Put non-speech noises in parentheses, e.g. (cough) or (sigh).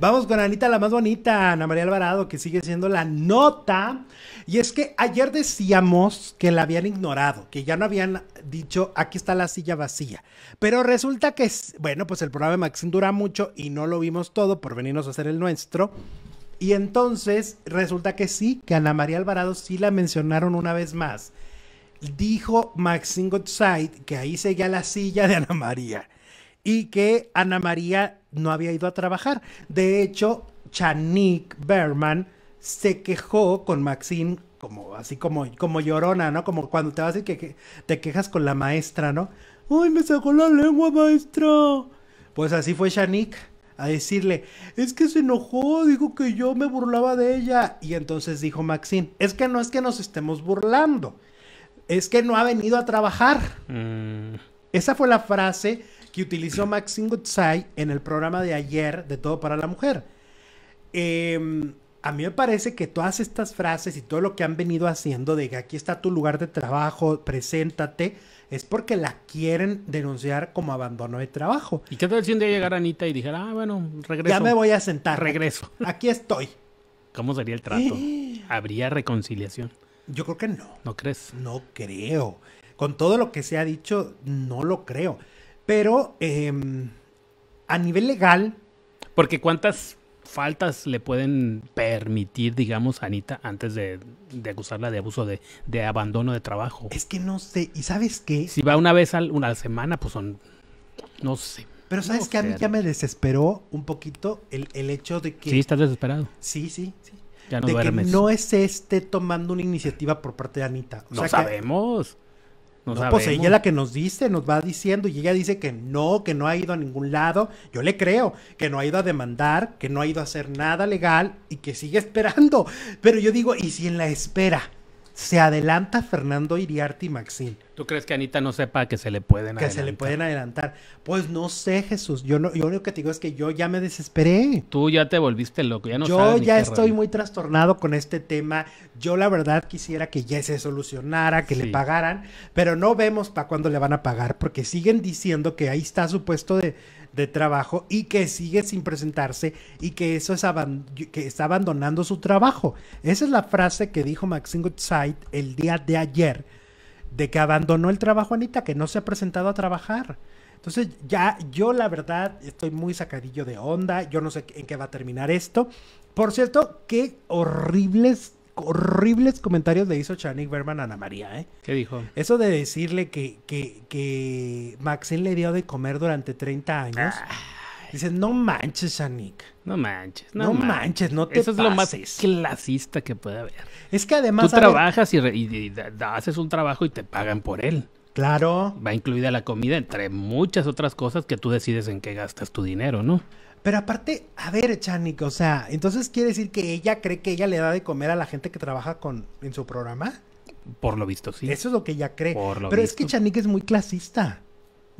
Vamos con Anita, la más bonita, Ana María Alvarado, que sigue siendo la nota. Y es que ayer decíamos que la habían ignorado, que ya no habían dicho, aquí está la silla vacía. Pero resulta que, bueno, pues el programa de Maxine dura mucho y no lo vimos todo por venirnos a hacer el nuestro. Y entonces resulta que sí, que Ana María Alvarado sí la mencionaron una vez más. Dijo Maxine Godside que ahí seguía la silla de Ana María y que Ana María no había ido a trabajar. De hecho, Chanik Berman se quejó con Maxine como así como, como llorona, ¿no? Como cuando te vas y que, te quejas con la maestra, ¿no? ¡Ay, me sacó la lengua, maestra! Pues así fue Chanik a decirle, es que se enojó, dijo que yo me burlaba de ella. Y entonces dijo Maxine, es que no es que nos estemos burlando, es que no ha venido a trabajar. Mm. Esa fue la frase que utilizó Maxine Goodside en el programa de ayer de Todo para la Mujer. Em, a mí me parece que todas estas frases y todo lo que han venido haciendo de que aquí está tu lugar de trabajo, preséntate, es porque la quieren denunciar como abandono de trabajo. ¿Y qué tal si un día llegara Anita y dijera, ah, bueno, regreso? Ya me voy a sentar. Regreso. Aquí estoy. ¿Cómo sería el trato? (gasps) ¿Habría reconciliación? Yo creo que no. ¿No crees? No creo. Con todo lo que se ha dicho, no lo creo. Pero em, a nivel legal. Porque cuántas faltas le pueden permitir, digamos, a Anita antes de, acusarla de abuso de, de, abandono de trabajo. Es que no sé, ¿y sabes qué? Si va una vez a la semana, pues son, no sé. Pero sabes que a mí ya me desesperó un poquito el, el, hecho de que... Sí, estás desesperado. Sí, sí, sí. Ya no de duermes. que no es este tomando una iniciativa por parte de Anita. no sabemos. No, pues ella es la que nos dice, nos va diciendo y ella dice que no, que no ha ido a ningún lado. Yo le creo, que no ha ido a demandar, que no ha ido a hacer nada legal y que sigue (laughs) esperando. Pero yo digo, ¿y si en la espera? se adelanta Fernando Iriarte y Maxín. ¿Tú crees que Anita no sepa que se le pueden que adelantar? Que se le pueden adelantar. Pues no sé, Jesús. Yo, no, yo lo único que te digo es que yo ya me desesperé. Tú ya te volviste loco, Yo ya estoy muy trastornado con este tema. Yo la verdad quisiera que ya se solucionara, que le pagaran, pero no vemos para cuándo le van a pagar porque siguen diciendo que ahí está su puesto de de trabajo y que sigue sin presentarse y que eso es que está abandonando su trabajo. Esa es la frase que dijo Maxine Goodside el día de ayer, de que abandonó el trabajo Anita, que no se ha presentado a trabajar. Entonces ya yo la verdad estoy muy sacadillo de onda, yo no sé en qué va a terminar esto. Por cierto, qué horribles horribles comentarios le hizo Chanik Berman a Ana María, ¿eh? ¿Qué dijo? Eso de decirle que, que, que Maxine le dio de comer durante 30 años. Dice, no manches, Chanik. No manches, no, manches, no te Eso es lo más clasista que puede haber. Es que además... Tú trabajas y, y, haces un trabajo y te pagan por él. Claro. Va incluida la comida, entre muchas otras cosas que tú decides en qué gastas tu dinero, ¿no? Pero aparte, a ver, Chanik, o sea, entonces quiere decir que ella cree que ella le da de comer a la gente que trabaja con en su programa. Por lo visto, sí. Eso es lo que ella cree. Por lo Pero es que Chanik es muy clasista.